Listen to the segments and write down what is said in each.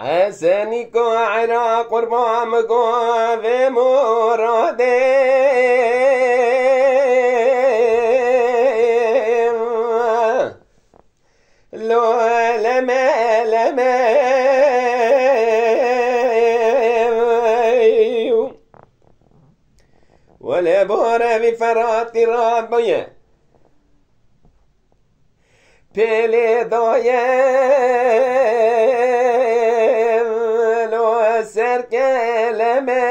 حسنی کو عرا قربام کو به مراده لو لما لما ولا بورا بفرات پێلێ دۆیەوە سەرکە لەمە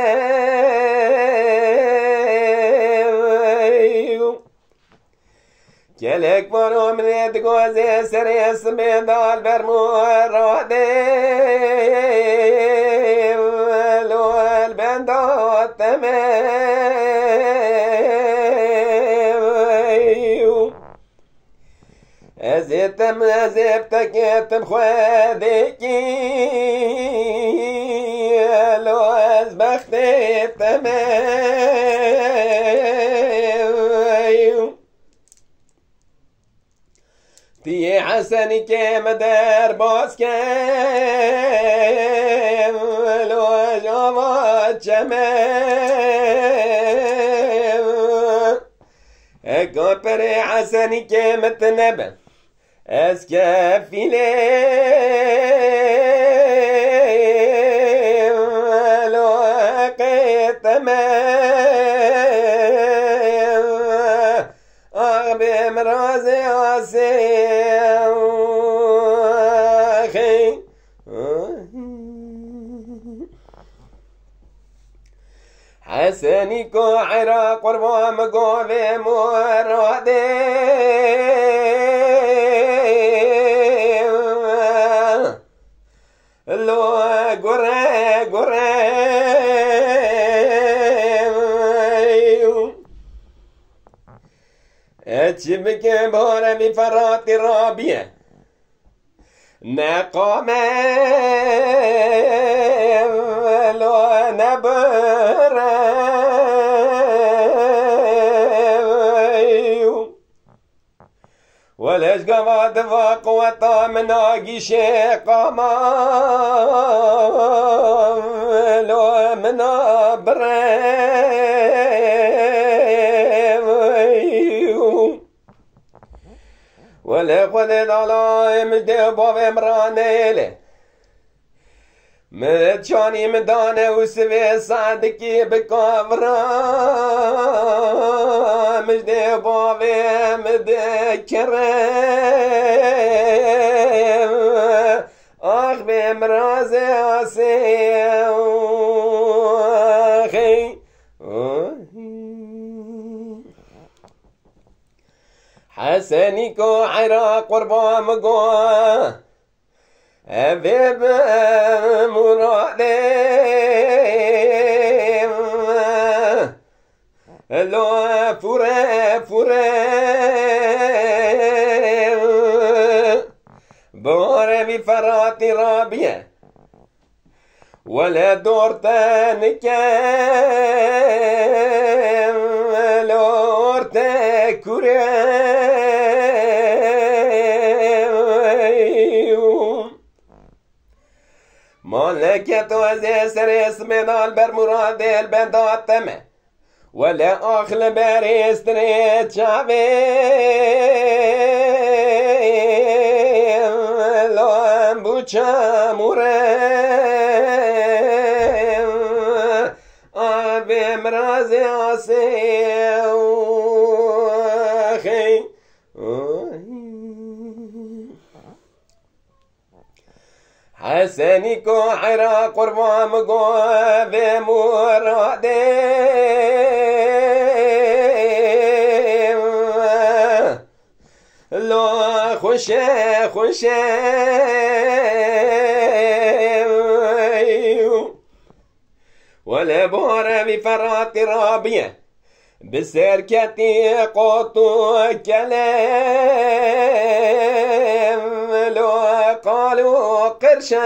گەلێک بۆرۆ منێ دگۆزێ سەرێ سمێداڵ بەرمۆ ڕادێ لۆل بەندۆ تەمە زيتم زيبتك يتم خواديكي لو أزبختي تمام تي حسني كيما دار بوس كام لو جمعت جمال اقبر حسني كيما تنبه أسكافلين لوقيت ما أغبم راسي أخي حسني كو عراق وربو مقوبي هادشي مكبورة بفرات رابية نقام لو نبر ولاش قواد فاق وطام ناقي شيقاما لو منابري ولی خود دلایم مجد باویم را نه ایلی مجد چانیم دانه او سوی صدقی بکام را مجد باویم ده آخ بیم را زیاسه حسنی كو عرا قربان مگو ابيب مرادم لو فورا فورا بورا فراتي رابيه ولا دور تانك لورتا كوريا كتو هزي سريس من البر مراد البند التمه ولا أخل باريس تريد شعبي لو أنبوشا مريم أبي مرازي عصيو حسنی کو عرا قربان گو به مراده لو خوشه خوشه ولا بورا بفرات رابيه بسركتي قطو كلام لو قالوا قرشي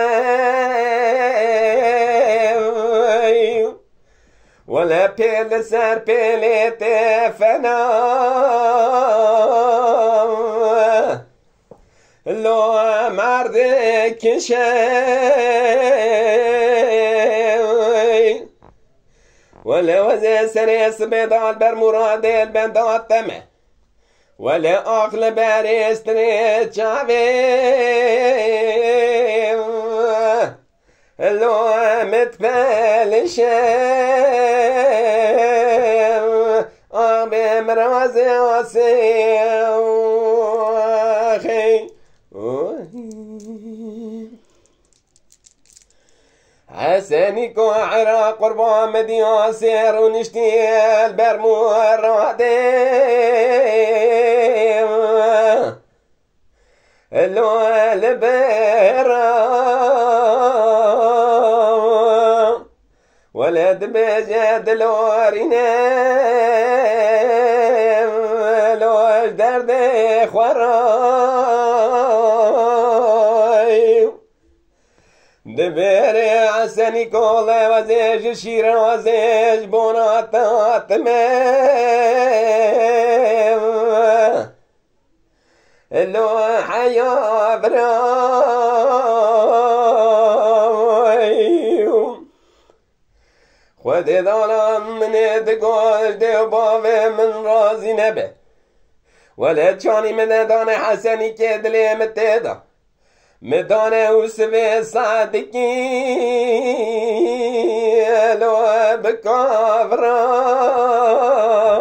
ولا بيل سار بيل تفنا لو مرد كشي ولا وزي سريس بيضا البر مراد البندات تمه ولا أخل باريس تريد شعبين لو شام أبي مرازي وسيخي حسني كو عراق قربا مديان سير ونشتي البرمو الرادي لو البيرا ولد بجد لورنا لو درد خراي دبر عسني كولا وزيج شيرا وزيج بونات تمام لوحة يا برايم خذي ظلام من تقول دبابي من رازي نبي ولا تشاني من داني حسني كدلي متدا مداني وسبي صادقي لو بكافران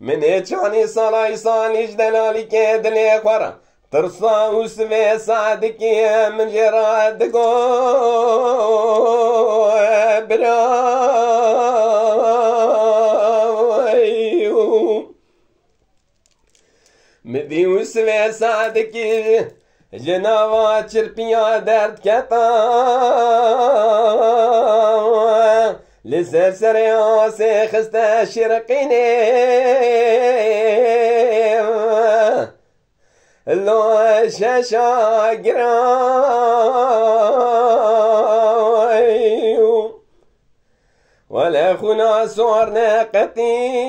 منه چانی سرای سالیش دلالی که دلی خورا ترسا و صادقی من جراد گو برای مدی و سوی صادقی جناوا چرپیا درد کتا لسر سرياسي خست الشرقيني لو شاشا قراي ولا خنا صورنا قتي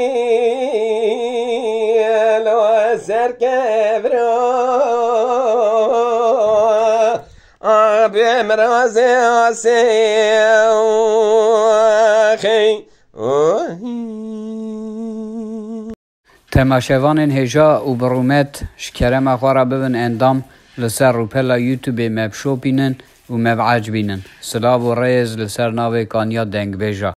لو سر كبرا مرازي اسيو تماشوان این هجا و برومت شکرم اخوارا را ببین اندام لسر روپلا یوتیوب مبشو بینن و مبعج بینن سلاو و ریز لسر ناوی کانیا دنگ بیجا